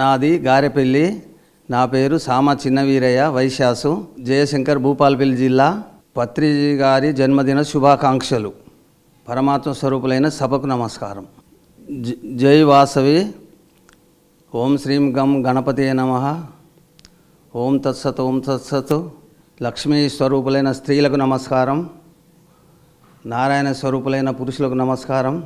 నాది గారెపల్లి నా పేరు సామ చిన్నవీరయ్య వైశాసు జయశంకర్ భూపాలపల్లి జిల్లా పత్రిజీ గారి జన్మదిన శుభాకాంక్షలు పరమాత్మ స్వరూపులైన సభకు నమస్కారం జై వాసవి ఓం శ్రీం గం గణపతి నమ ఓం తత్సత్ ఓం తత్సత్ లక్ష్మీ స్వరూపులైన స్త్రీలకు నమస్కారం నారాయణ స్వరూపులైన పురుషులకు నమస్కారం